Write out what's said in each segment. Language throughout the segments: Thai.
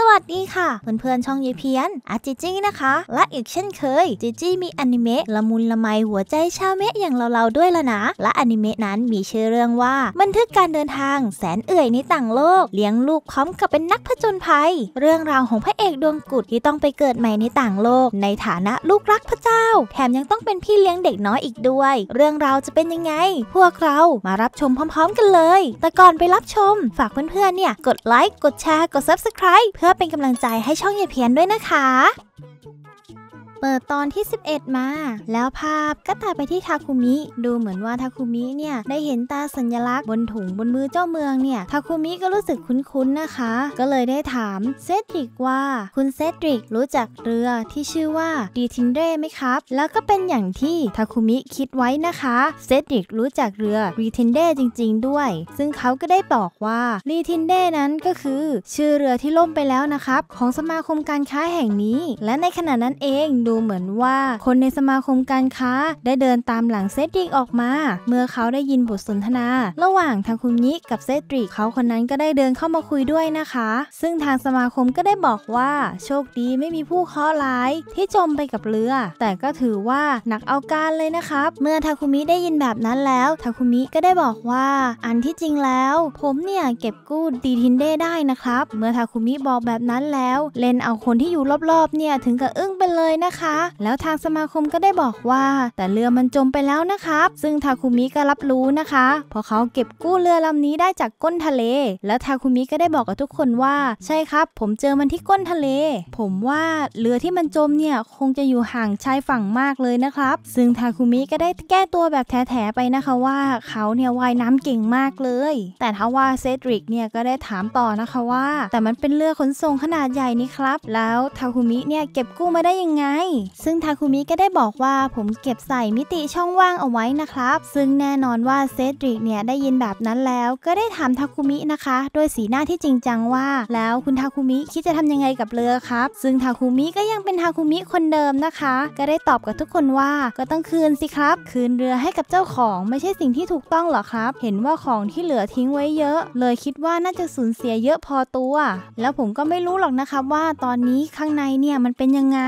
สวัสดีค่ะเพื่อนๆช่องยีเพียนอาจิจี้นะคะและอีกเช่นเคยจิจี้มีอนิเมะละมุนละไมหัวใจชาวเมะอย่างเราๆด้วยละนะและอนิเมะนั้นมีชื่อเรื่องว่า บันทึกการเดินทางแสนเอื่อยในต่างโลก เลี้ยงลูกพร้อมกับเป็นนักผจญภัย เรื่องราวของพระเอกดวงกุดที่ต้องไปเกิดใหม่ในต่างโลก ในฐานะลูกรักพระเจ้าแถมยังต้องเป็นพี่เลี้ยงเด็กน้อยอีกด้วย เรื่องราวจะเป็นยังไง พวกเรามารับชมพร้อมๆ กันเลย แต่ก่อนไปรับชม ฝากเพื่อนๆเนี่ยกดไลค์กดแชร์กดซับสไครป์เพื่อพ่เป็นกำลังใจให้ช่องเยเพียนด้วยนะคะเปิดตอนที่ 11 มา แล้วภาพก็ตัดไปที่ทาคุมิ ดูเหมือนว่าทาคุมิเนี่ยได้เห็นตาสัญลักษณ์บนถุงบนมือเจ้าเมืองเนี่ยทาคุมิก็รู้สึกคุ้นๆนะคะ ก็เลยได้ถามเซดริกว่าคุณเซดริกรู้จักเรือที่ชื่อว่าดีทินเร่ไหมครับ แล้วก็เป็นอย่างที่ทาคุมิคิดไว้นะคะเซดริก รู้จักเรือรีทินเร้จริงๆ ด้วย ซึ่งเขาก็ได้บอกว่ารีทินเร้นั้นก็คือชื่อเรือที่ล่มไปแล้วนะครับของสมาคมการค้าแห่งนี้ และในขณะนั้นเองดูเหมือนว่าคนในสมาคมการค้าได้เดินตามหลังเซตริกออกมา เมื่อเขาได้ยินบทสนทนา ระหว่างทางคุมิกับเซตริกเขาคนนั้นก็ได้เดินเข้ามาคุยด้วยนะคะ ซึ่งทางสมาคมก็ได้บอกว่าโชคดีไม่มีผู้เคราะห์ร้ายที่จมไปกับเรือ แต่ก็ถือว่าหนักเอาการเลยนะครับ เมื่อทาคุมิได้ยินแบบนั้นแล้วทาคุมิก็ได้บอกว่า อันที่จริงแล้ว ผมเนี่ยเก็บกู้ดีทินเด้ได้นะครับ เมื่อทาคุมิบอกแบบนั้นแล้วเลนเอาคนที่อยู่รอบๆเนี่ยถึงกับอึ้งไปเลยนะคะคะแล้วทางสมาคมก็ได้บอกว่า แต่เรือมันจมไปแล้วนะครับ ซึ่งทาคุมิก็รับรู้นะคะเพราะเขาเก็บกู้เรือลำนี้ได้จากก้นทะเล แล้วทาคุมิก็ได้บอกกับทุกคนว่าใช่ครับ ผมเจอมันที่ก้นทะเล ผมว่าเรือที่มันจมเนี่ยคงจะอยู่ห่างชายฝั่งมากเลยนะครับ ซึ่งทาคุมิก็ได้แก้ตัวแบบแท้ๆไปนะคะว่า เขาเนี่ยว่ายน้ำเก่งมากเลย แต่ทว่าเซดริกเนี่ยก็ได้ถามต่อนะคะว่า แต่มันเป็นเรือขนส่งขนาดใหญ่นี่ครับ แล้วทาคุมิเนี่ยเก็บกู้มาได้ยังไงซึ่งทาคุมิก็ได้บอกว่าผมเก็บใส่มิติช่องว่างเอาไว้นะครับ ซึ่งแน่นอนว่าเซดริกเนี่ยได้ยินแบบนั้นแล้ว ก็ได้ถามทาคุมินะคะโดยสีหน้าที่จริงจังว่าแล้วคุณทาคุมิคิดจะทำยังไงกับเรือครับ ซึ่งทาคุมิก็ยังเป็นทาคุมิคนเดิมนะคะ ก็ได้ตอบกับทุกคนว่าก็ต้องคืนสิครับ คืนเรือให้กับเจ้าของไม่ใช่สิ่งที่ถูกต้องหรอครับ เห็นว่าของที่เหลือทิ้งไว้เยอะ เลยคิดว่าน่าจะสูญเสียเยอะพอตัว แล้วผมก็ไม่รู้หรอกนะครับว่าตอนนี้ข้างในเนี่ยมันเป็นยังไง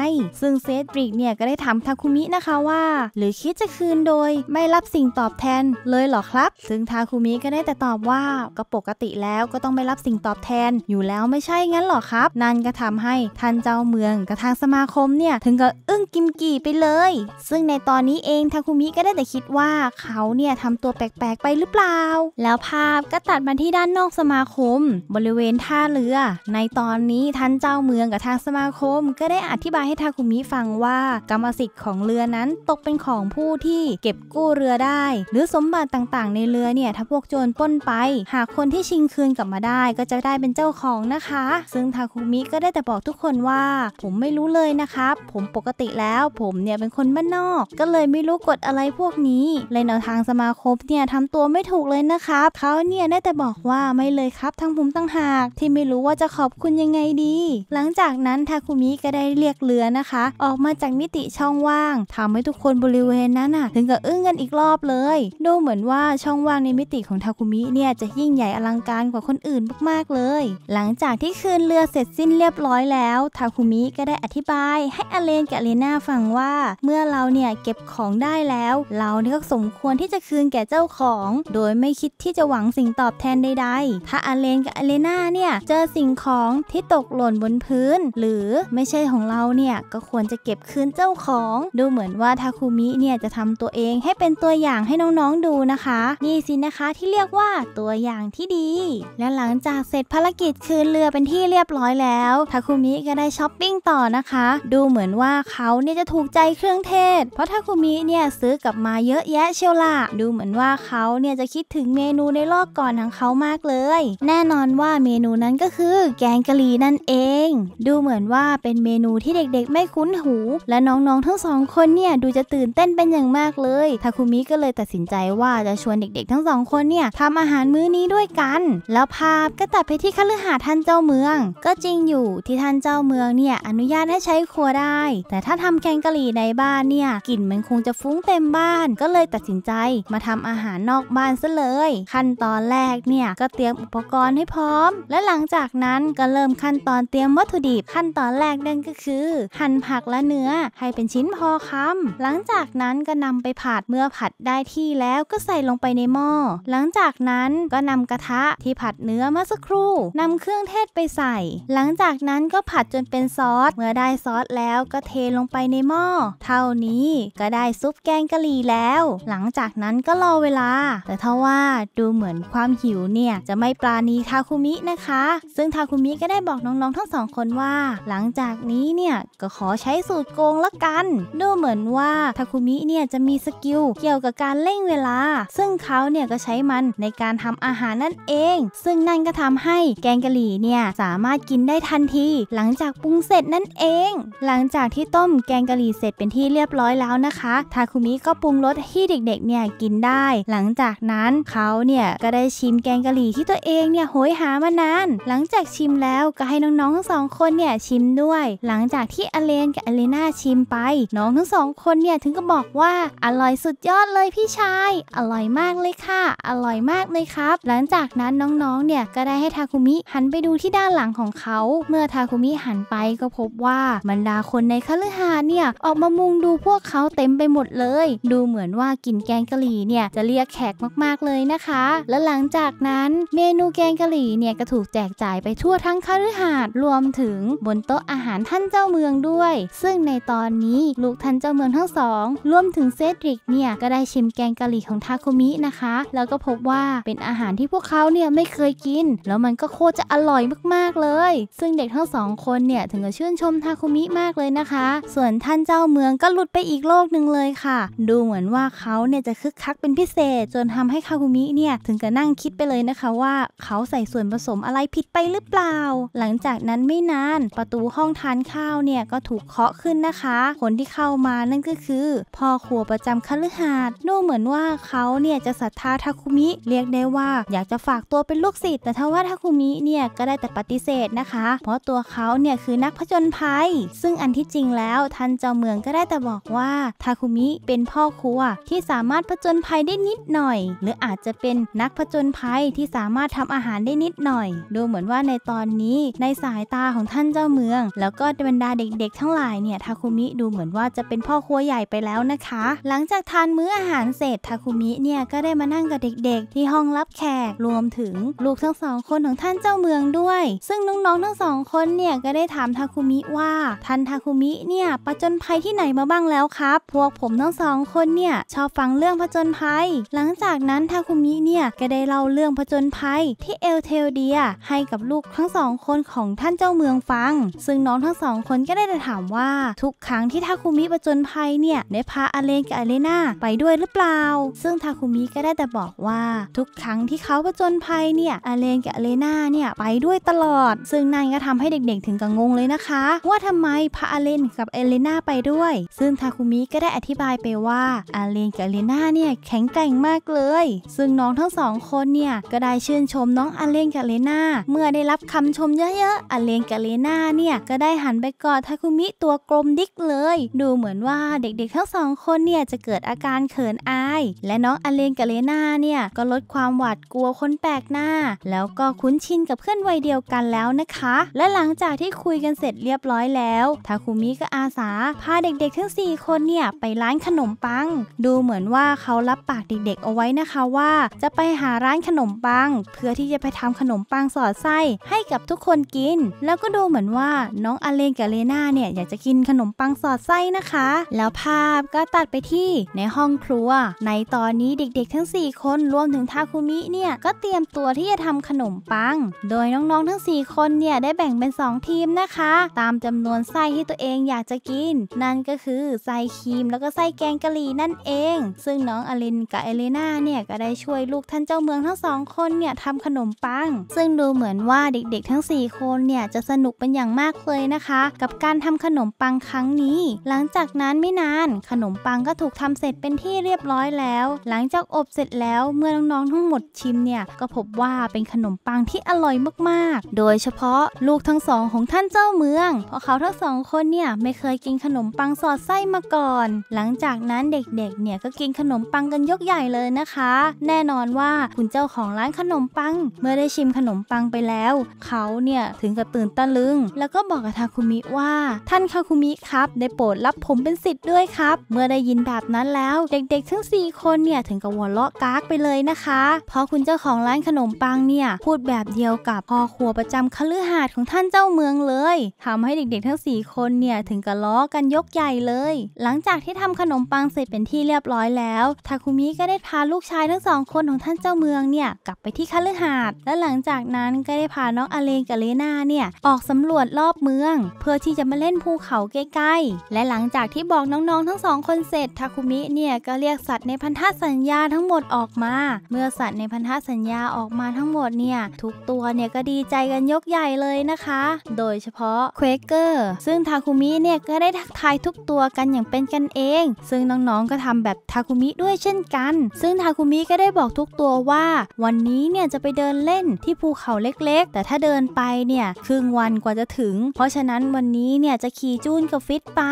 ซึ่งเซเซดริกเนี่ยก็ได้ถามทาคุมินะคะว่า หรือคิดจะคืนโดยไม่รับสิ่งตอบแทนเลยหรอครับ ซึ่งทาคุมิก็ได้แต่ตอบว่าก็ปกติแล้วก็ต้องไม่รับสิ่งตอบแทนอยู่แล้วไม่ใช่งั้นหรอครับ นั่นก็ทำให้ท่านเจ้าเมืองกับทางสมาคมเนี่ยถึงกับอึ้งกิมกี่ไปเลย ซึ่งในตอนนี้เองทาคุมิก็ได้แต่คิดว่าเขาเนี่ยทำตัวแปลกๆไปหรือเปล่า แล้วภาพก็ตัดมาที่ด้านนอกสมาคม บริเวณท่าเรือ ในตอนนี้ท่านเจ้าเมืองกับทางสมาคมก็ได้อธิบายให้ทาคุมิฟังังว่ากรรมสิทธิ์ของเรือนั้นตกเป็นของผู้ที่เก็บกู้เรือได้ หรือสมบัติต่างๆในเรือเนี่ยถ้าพวกโจรปล้นไป หากคนที่ชิงคืนกลับมาได้ก็จะได้เป็นเจ้าของนะคะ ซึ่งทาคุมิก็ได้แต่บอกทุกคนว่า ผมไม่รู้เลยนะครับผมปกติแล้ว ผมเนี่ยเป็นคนบ้านนอก ก็เลยไม่รู้กฎอะไรพวกนี้เลยแนวทางสมาคมเนี่ยทำตัวไม่ถูกเลยนะครับเขาเนี่ยได้แต่บอกว่าไม่เลยครับ ทั้งผมตั้งหากที่ไม่รู้ว่าจะขอบคุณยังไงดี หลังจากนั้นทาคุมิก็ได้เรียกเรือนะคะอออกมาจากมิติช่องว่างทำให้ทุกคนบริเวณนั้นอ่ะถึงกับอึ้งกันอีกรอบเลย ดูเหมือนว่าช่องว่างในมิติของทาคุมิเนี่ยจะยิ่งใหญ่อลังการกว่าคนอื่นมาก ๆ เลย หลังจากที่คืนเรือเสร็จสิ้นเรียบร้อยแล้วทาคุมิก็ได้อธิบายให้อเลนกับเลน่าฟังว่าเมื่อเราเนี่ยเก็บของได้แล้ว เราเนี่ยก็สมควรที่จะคืนแก่เจ้าของ โดยไม่คิดที่จะหวังสิ่งตอบแทนใดๆถ้าอเลนกับอเลน่าเนี่ยเจอสิ่งของที่ตกหล่นบนพื้น หรือไม่ใช่ของเราเนี่ยก็ควรจะเก็บคืนเจ้าของ ดูเหมือนว่าทาคุมิเนี่ยจะทำตัวเองให้เป็นตัวอย่างให้น้องๆดูนะคะนี่สินะคะที่เรียกว่าตัวอย่างที่ดี และหลังจากเสร็จภารกิจคืนเรือเป็นที่เรียบร้อยแล้วทาคุมิก็ได้ช้อปปิ้งต่อนะคะ ดูเหมือนว่าเขาเนี่ยจะถูกใจเครื่องเทศ เพราะทาคุมิเนี่ยซื้อกลับมาเยอะแยะเชียวล่ะดูเหมือนว่าเขาเนี่ยจะคิดถึงเมนูในรอบก่อนของเขามากเลย แน่นอนว่าเมนูนั้นก็คือแกงกะหรี่นั่นเอง ดูเหมือนว่าเป็นเมนูที่เด็กๆไม่คุ้นหูและน้องๆ ทั้งสองคนเนี่ยดูจะตื่นเต้นเป็นอย่างมากเลยทาคุมิก็เลยตัดสินใจว่าจะชวนเด็กๆ ทั้งสองคนเนี่ยทำอาหารมื้อนี้ด้วยกัน แล้วภาพก็ตัดไปที่คฤหาสน์ท่านเจ้าเมือง ก็จริงอยู่ที่ท่านเจ้าเมืองเนี่ยอนุญาตให้ใช้ครัวได้ แต่ถ้าทำแกงกะหรี่ในบ้านเนี่ยกลิ่นมันคงจะฟุ้งเต็มบ้าน ก็เลยตัดสินใจมาทำอาหารนอกบ้านซะเลย ขั้นตอนแรกเนี่ยก็เตรียมอุปกรณ์ให้พร้อม และหลังจากนั้นก็เริ่มขั้นตอนเตรียมวัตถุดิบขั้นตอนแรกนั่นก็คือหั่นผักและเนื้อให้เป็นชิ้นพอคำหลังจากนั้นก็นำไปผัดเมื่อผัดได้ที่แล้วก็ใส่ลงไปในหม้อ หลังจากนั้นก็นำกระทะที่ผัดเนื้อเมื่อสักครู่นำเครื่องเทศไปใส่ หลังจากนั้นก็ผัดจนเป็นซอสเมื่อได้ซอสแล้วก็เทลงไปในหม้อเท่านี้ก็ได้ซุปแกงกะหรี่แล้ว หลังจากนั้นก็รอเวลา แต่ถ้าว่าดูเหมือนความหิวเนี่ยจะไม่ปราณีทาคุมินะคะ ซึ่งทาคุมิก็ได้บอกน้องๆทั้งสองคนว่า หลังจากนี้เนี่ยก็ขอใช้สูตรโกงละกันดูเหมือนว่าทาคุมิเนี่ยจะมีสกิลเกี่ยวกับการเร่งเวลา ซึ่งเขาเนี่ยก็ใช้มันในการทำอาหารนั่นเอง ซึ่งนั่นก็ทำให้แกงกะหรี่เนี่ยสามารถกินได้ทันที หลังจากปรุงเสร็จนั่นเอง หลังจากที่ต้มแกงกะหรี่เสร็จเป็นที่เรียบร้อยแล้วนะคะทาคุมิก็ปรุงรสที่เด็กๆเนี่ย กินได้ หลังจากนั้นเขาเนี่ยก็ได้ชิมแกงกะหรี่ที่ตัวเองเนี่ยโหยหามานานหลังจากชิมแล้วก็ให้น้องๆสองคนเนี่ยชิมด้วย หลังจากที่อเลนกับออเลนาชิมไปน้องทั้งสองคนเนี่ยถึงก็บอกว่าอร่อยสุดยอดเลยพี่ชาย อร่อยมากเลยค่ะ อร่อยมากเลยครับ หลังจากนั้นน้องๆเนี่ยก็ได้ให้ทาคุมิหันไปดูที่ด้านหลังของเขา เมื่อทาคุมิหันไปก็พบว่าบรรดาคนในคฤหาสน์เนี่ยออกมามุงดูพวกเขาเต็มไปหมดเลย ดูเหมือนว่ากินแกงกะหรี่เนี่ยจะเรียกแขกมากๆเลยนะคะ และหลังจากนั้นเมนูแกงกะหรี่เนี่ยก็ถูกแจกจ่ายไปทั่วทั้งคฤหาสน์รวมถึงบนโต๊ะอาหารท่านเจ้าเมืองด้วยซึ่งในตอนนี้ ลูกทันเจ้าเมืองทั้งสองรวมถึงเซดริกเนี่ยก็ได้ชิมแกงกะหรี่ของทาคุมินะคะ แล้วก็พบว่าเป็นอาหารที่พวกเขาเนี่ยไม่เคยกิน แล้วมันก็โคตรจะอร่อยมากๆเลย ซึ่งเด็กทั้งสองคนเนี่ยถึงกับชื่นชมทาคุมิมากเลยนะคะ ส่วนท่านเจ้าเมืองก็หลุดไปอีกโลกหนึ่งเลยค่ะ ดูเหมือนว่าเขาเนี่ยจะคึกคักเป็นพิเศษ จนทำให้คาคุมิเนี่ยถึงกับนั่งคิดไปเลยนะคะว่าเขาใส่ส่วนผสมอะไรผิดไปหรือเปล่า หลังจากนั้นไม่นานประตูห้องทานข้าวเนี่ยก็ถูกเคาะะขึ้นนะคะคนที่เข้ามานั่นก็คือพ่อครัวประจำคฤหาสน์ดูเหมือนว่าเขาเนี่ยจะศรัทธาทาคุมิ เรียกได้ว่า อยากจะฝากตัวเป็นลูกศิษย์แต่ทว่าทาคุมิเนี่ยก็ได้แต่ปฏิเสธนะคะ เพราะตัวเขาเนี่ยคือนักผจญภัย ซึ่งอันที่จริงแล้วท่านเจ้าเมืองก็ได้แต่บอกว่าทาคุมิเป็นพ่อครัวที่สามารถผจญภัยได้นิดหน่อย หรืออาจจะเป็นนักผจญภัยที่สามารถทำอาหารได้นิดหน่อยดูเหมือนว่าในตอนนี้ในสายตาของท่านเจ้าเมือง แล้วก็บรรดาเด็กๆทั้งหลายเนี่ยทาคุมิดูเหมือนว่าจะเป็นพ่อครัวใหญ่ไปแล้วนะคะ หลังจากทานมื้ออาหารเสร็จทาคุมิเนี่ยก็ได้มานั่งกับเด็กๆ ที่ห้องรับแขกรวมถึงลูกทั้งสองคนของท่านเจ้าเมืองด้วย ซึ่งน้องๆทั้งสองคนเนี่ยก็ได้ถามทาคุมิว่าท่านทาคุมิเนี่ยประจนภัยที่ไหนมาบ้างแล้วครับ พวกผมทั้งสองคนเนี่ยชอบฟังเรื่องผจญภัย หลังจากนั้นทาคุมิเนี่ยก็ได้เล่าเรื่องผจญภัย ที่เอลเทลเดียให้กับลูกทั้งสองคนของท่านเจ้าเมืองฟัง ซึ่งน้องทั้งสองคนก็ได้แต่ถามว่าาทุกครั้งที่ทาคุมิประจนภัยเนี่ยได้พาอเลนกับอเลนาไปด้วยหรือเปล่า ซึ่งทาคุมิก็ได้แต่บอกว่า ทุกครั้งที่เขาประจนภัยเนี่ยอเลนกับอเลนาเนี่ยไปด้วยตลอด ซึ่งนั่นก็ทำให้เด็กๆถึงกับงงเลยนะคะ ว่าทำไมพาอเลนกับเอเลนาไปด้วย ซึ่งทาคุมิก็ได้อธิบายไปว่าอเลนกับเอเลนาเนี่ยแข็งแกร่งมากเลย ซึ่งน้องทั้งสองคนเนี่ยก็ได้ชื่นชมน้องอเลนกับเลนาเมื่อได้รับคำชมเยอะๆอเลนกับอเลนาเนี่ยก็ได้หันไปกอดทาคุมิตัวตัวกลมดิ๊กเลย ดูเหมือนว่าเด็กๆ ทั้งสองคนเนี่ยจะเกิดอาการเขินอาย และน้องอเลนกับเลนาเนี่ยก็ลดความหวาดกลัวคนแปลกหน้า แล้วก็คุ้นชินกับเพื่อนวัยเดียวกันแล้วนะคะ และหลังจากที่คุยกันเสร็จเรียบร้อยแล้วทาคุมิก็อาสาพาเด็กๆทั้ง 4 คนเนี่ยไปร้านขนมปัง ดูเหมือนว่าเขารับปากเด็ก ๆ เอาไว้นะคะว่า จะไปหาร้านขนมปังเพื่อที่จะไปทำขนมปังสอดไส้ให้กับทุกคนกินแล้วก็ดูเหมือนว่าน้องอเลนกับเลนาเนี่ยอยากจะกินขนมปังสอดไส้นะคะ แล้วภาพก็ตัดไปที่ในห้องครัว ในตอนนี้เด็กๆทั้ง 4 คนรวมถึงทาคุมิเนี่ย ก็เตรียมตัวที่จะทำขนมปัง โดยน้องๆทั้ง 4 คนเนี่ย ได้แบ่งเป็น 2 ทีมนะคะ ตามจำนวนไส้ที่ตัวเองอยากจะกิน นั่นก็คือ ไส้ครีมแล้วก็ไส้แกงกะหรี่นั่นเอง ซึ่งน้องอลินกับเอเลนาเนี่ยก็ได้ช่วยลูกท่านเจ้าเมืองทั้งสองคนเนี่ยทำขนมปังซึ่งดูเหมือนว่าเด็ก ๆทั้ง4คนเนี่ยจะสนุกเป็นอย่างมากเลยนะคะกับการทำขนมมปังครั้งนี้ หลังจากนั้นไม่นานขนมปังก็ถูกทำเสร็จเป็นที่เรียบร้อยแล้ว หลังจากอบเสร็จแล้วเมื่อน้องๆทั้งหมดชิมเนี่ยก็พบว่าเป็นขนมปังที่อร่อยมาก ๆ โดยเฉพาะลูกทั้งสองของท่านเจ้าเมืองเพราะเขาทั้งสองคนเนี่ยไม่เคยกินขนมปังสอดไส้มาก่อน หลังจากนั้นเด็กๆเนี่ยก็กินขนมปังกันยกใหญ่เลยนะคะ แน่นอนว่าคุณเจ้าของร้านขนมปังเมื่อได้ชิมขนมปังไปแล้ว เขาเนี่ยถึงกับตื่นตะลึง แล้วก็บอกกับทาคุมิว่าท่านคาาคุมิครับได้โปรดรับผมเป็นสิทธิ์ด้วยครับ เมื่อได้ยินแบบนั้นแล้วเด็กๆทั้ง4คนเนี่ยถึงกับหัวเราะกากไปเลยนะคะเพราะคุณเจ้าของร้านขนมปังเนี่ย พูดแบบเดียวกับพ่อครัวประจำคฤหาสน์ของท่านเจ้าเมืองเลย ทำให้เด็กๆทั้ง4คนเนี่ยถึงกับล้อกันยกใหญ่เลย หลังจากที่ทำขนมปังเสร็จเป็นที่เรียบร้อยแล้วทาคุมิก็ได้พาลูกชายทั้งสองคนของท่านเจ้าเมืองเนี่ยกลับไปที่คฤหาสน์และหลังจากนั้นก็ได้พาน้องอเลนกับเลนาเนี่ยออกสำรวจรอบเมือง เพื่อที่จะมาเล่นภูเขาขาใกล้ๆและหลังจากที่บอกน้องๆทั้งสองคนเสร็จทาคุมิเนี่ยก็เรียกสัตว์ในพันธสัญญาทั้งหมดออกมา เมื่อสัตว์ในพันธสัญญาออกมาทั้งหมดเนี่ยทุกตัวเนี่ยก็ดีใจกันยกใหญ่เลยนะคะ โดยเฉพาะเควเกอร์ซึ่งทาคุมิเนี่ยก็ได้ทักทายทุกตัวกันอย่างเป็นกันเอง ซึ่งน้องๆก็ทำแบบทาคุมิด้วยเช่นกัน ซึ่งทาคุมิก็ได้บอกทุกตัวว่า วันนี้เนี่ยจะไปเดินเล่นที่ภูเขาเล็ก ๆ แต่ถ้าเดินไปเนี่ยครึ่งวันกว่าจะถึง เพราะฉะนั้นวันนี้เนี่ยจะขี่จูนกับฟิตไป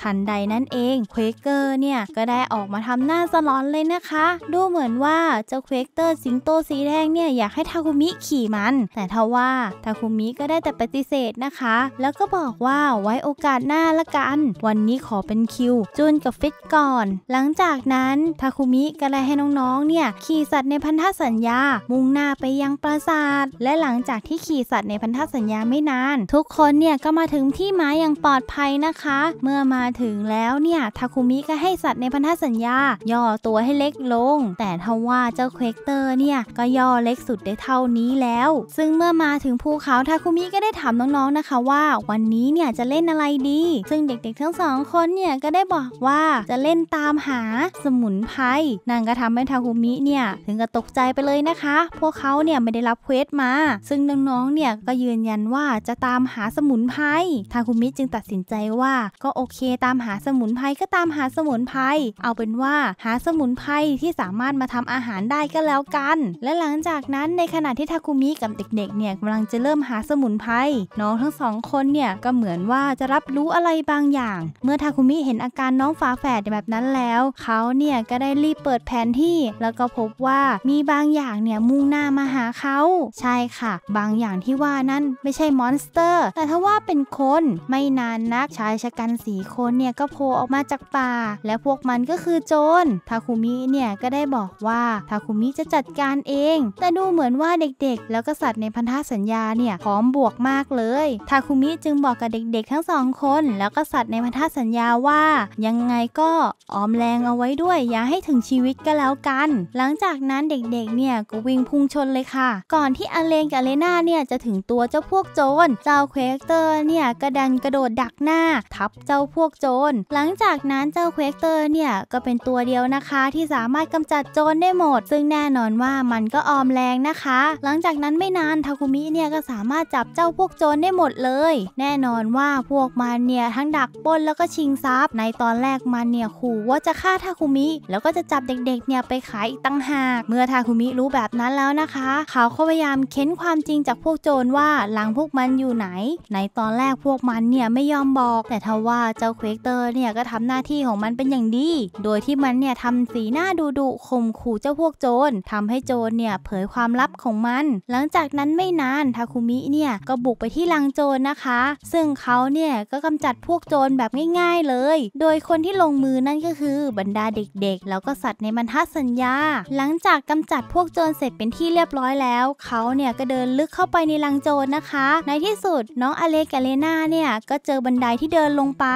ทันใดนั้นเองเควเกอร์เนี่ย ก็ได้ออกมาทำหน้าสลอนเลยนะคะ ดูเหมือนว่า เจ้าเควเตอร์สิงโตสีแดงเนี่ย อยากให้ทาคุมิขี่มัน แต่ทว่าทาคุมิก็ได้แต่ปฏิเสธนะคะ แล้วก็บอกว่าไว้โอกาสหน้าละกัน วันนี้ขอเป็นคิวจูนกับ ฟิตก่อน หลังจากนั้นทาคุมิก็ได้ให้น้องๆเนี่ยขี่สัตว์ในพันธสัญญามุ่งหน้าไปยังปราสาท และหลังจากที่ขี่สัตว์ในพันธสัญญาไม่นาน ทุกคนเนี่ยก็มาถึงที่หมายอย่างปลอดภัยภัยนะคะ เมื่อมาถึงแล้วเนี่ยทาคุมิก็ให้สัตว์ในพันธสัญญา ย่อตัวให้เล็กลง แต่ทว่าเจ้าเควกเตอร์เนี่ยก็ย่อเล็กสุดได้เท่านี้แล้ว ซึ่งเมื่อมาถึงภูเขาทาคุมิก็ได้ถามน้องๆนะคะว่าวันนี้เนี่ยจะเล่นอะไรดี ซึ่งเด็ก ๆทั้งสองคนเนี่ยก็ได้บอกว่าจะเล่นตามหาสมุนไพรนั่นก็ทำให้ทาคุมิเนี่ยถึงกับตกใจไปเลยนะคะ พวกเขาเนี่ยไม่ได้รับเควสมา ซึ่งน้องๆเนี่ยก็ยืนยันว่าจะตามหาสมุนไพรทาคุมิจึงตัดสินใจว่าก็โอเคตามหาสมุนไพรก็ตามหาสมุนไพรเอาเป็นว่าหาสมุนไพรที่สามารถมาทำอาหารได้ก็แล้วกัน และหลังจากนั้นในขณะที่ทาคุมิกับเด็กๆเนี่ยกำลังจะเริ่มหาสมุนไพรน้องทั้งสองคนเนี่ยก็เหมือนว่าจะรับรู้อะไรบางอย่าง เมื่อทาคุมิเห็นอาการน้องฝาแฝดแบบนั้นแล้วเขาเนี่ยก็ได้รีบเปิดแผนที่ แล้วก็พบว่ามีบางอย่างเนี่ยมุ่งหน้ามาหาเขาใช่ค่ะ บางอย่างที่ว่านั้นไม่ใช่มอนสเตอร์ แต่ถ้าว่าเป็นคนไม่นานนะนักชายชะกันสีคนเนี่ยก็โผล่ออกมาจากป่าและพวกมันก็คือโจรทาคุมิเนี่ยก็ได้บอกว่าทาคุมิจะจัดการเอง แต่ดูเหมือนว่าเด็ก ๆ แล้วก็สัตว์ในพันธสัญญาเนี่ยพร้อมบวกมากเลยทาคุมิจึงบอกกับเด็ก ๆ ทั้งสองคนแล้วก็สัตว์ในพันธสัญญาว่ายังไงก็ออมแรงเอาไว้ด้วย อย่าให้ถึงชีวิตก็แล้วกัน หลังจากนั้นเด็กๆเนี่ยก็วิ่งพุ่งชนเลยค่ะ ก่อนที่อเลนกับเลนาเนี่ยจะถึงตัวเจ้าพวกโจรเจ้าเควกเตอร์เนี่ยกระดันกระโดดดักหน้า ทับเจ้าพวกโจร หลังจากนั้นเจ้าเควกเตอร์เนี่ย ก็เป็นตัวเดียวนะคะ ที่สามารถกำจัดโจรได้หมด ซึ่งแน่นอนว่ามันก็ออมแรงนะคะ หลังจากนั้นไม่นานทาคุมิเนี่ยก็สามารถจับเจ้าพวกโจรได้หมดเลย แน่นอนว่าพวกมันเนี่ยทั้งดักปนแล้วก็ชิงทรัพย์ ในตอนแรกมันเนี่ยขู่ว่าจะฆ่าทาคุมิ แล้วก็จะจับเด็กๆเนี่ยไปขายอีกตั้งหาก เมื่อทาคุมิรู้แบบนั้นแล้วนะคะ เขาก็พยายามเค้นความจริงจากพวกโจรว่าหลังพวกมันอยู่ไหน ในตอนแรกพวกมันเนี่ยไม่ยอมมบอกแต่ทว่าเจ้าเควกเตอร์เนี่ยก็ทำหน้าที่ของมันเป็นอย่างดี โดยที่มันเนี่ยทำสีหน้าดูดุข่มขู่เจ้าพวกโจรทำให้โจรเนี่ยเผยความลับของมัน หลังจากนั้นไม่นาน ทาคุมิเนี่ยก็บุกไปที่ลังโจรนะคะ ซึ่งเขาเนี่ยก็กำจัดพวกโจรแบบง่ายๆเลย โดยคนที่ลงมือนั่นก็คือบรรดาเด็กๆ แล้วก็สัตว์ในบรรทัดสัญญา หลังจากกำจัดพวกโจรเสร็จเป็นที่เรียบร้อยแล้วเขาเนี่ยก็เดินลึกเข้าไปในลังโจรนะคะ ในที่สุดน้องอเล็กกับเลนาเนี่ยก็เจอบรรันไดที่เดินลงไป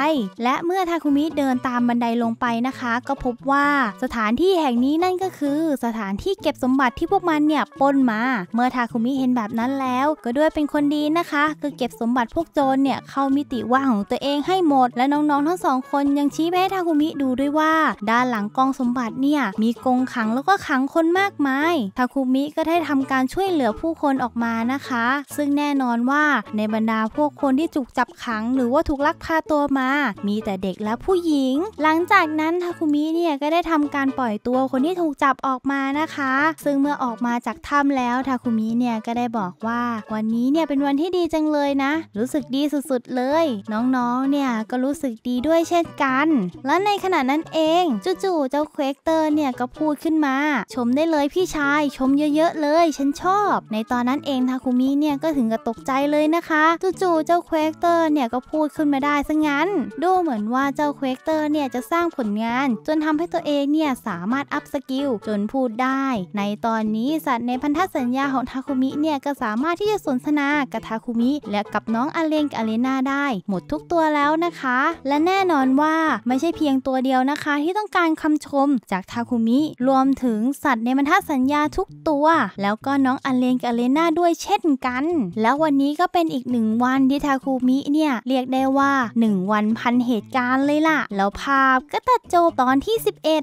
และเมื่อทาคุมิเดินตามบันไดลงไปนะคะ ก็พบว่าสถานที่แห่งนี้นั่นก็คือสถานที่เก็บสมบัติที่พวกมันเนี่ยปล้นมา เมื่อทาคุมิเห็นแบบนั้นแล้ว ก็ด้วยเป็นคนดีนะคะก็เก็บสมบัติพวกโจรเนี่ยเข้ามิติว่างของตัวเองให้หมด และน้องๆ ทั้งสองคนยังชี้ไปให้ทาคุมิดูด้วยว่า ด้านหลังกองสมบัติเนี่ยมีกงขังแล้วก็ขังคนมากมาย ทาคุมิก็ได้ทำการช่วยเหลือผู้คนออกมานะคะ ซึ่งแน่นอนว่าในบรรดาพวกคนที่จุกจับขังหรือว่าถูกลักพาตัวมา มีแต่เด็กและผู้หญิง หลังจากนั้นทาคุมิเนี่ยก็ได้ทำการปล่อยตัวคนที่ถูกจับออกมานะคะ ซึ่งเมื่อออกมาจากถ้าแล้วทาคุมิเนี่ยก็ได้บอกว่า วันนี้เนี่ยเป็นวันที่ดีจังเลยนะ รู้สึกดีสุดๆเลย น้องๆเนี่ย ก็รู้สึกดีด้วยเช่นกัน และในขณะนั้นเองจู่ๆเจ้าเควกเตอร์เนี่ย ก็พูดขึ้นมา ชมได้เลยพี่ชาย ชมเยอะๆเลย ฉันชอบ ในตอนนั้นเองทาคุมิเนี่ยก็ถึงกับตกใจเลยนะคะจู่ๆเจ้าเควกเตอร์เนี่ยก็พูดขึ้นมาได้ซะงั้นดูเหมือนว่าเจ้าเควกเตอร์เนี่ยจะสร้างผลงานจนทำให้ตัวเองเนี่ยสามารถอัพสกิลจนพูดได้ ในตอนนี้สัตว์ในพันธสัญญาของทาคุมิเนี่ยก็สามารถที่จะสนทนากับทาคุมิ และกับน้องอเลนกับอเลนาได้หมดทุกตัวแล้วนะคะ และแน่นอนว่าไม่ใช่เพียงตัวเดียวนะคะ ที่ต้องการคำชมจากทาคุมิรวมถึงสัตว์ในพันธสัญญาทุกตัว แล้วก็น้องอเลนกับอเลนาด้วยเช่นกัน แล้ววันนี้ก็เป็นอีกหนึ่งวันที่ทาคุมิเนี่ยเรียกได้ว่า 1 วันพันเหตุการณ์เลยล่ะ แล้วภาพก็ตัดจบตอนที่ 11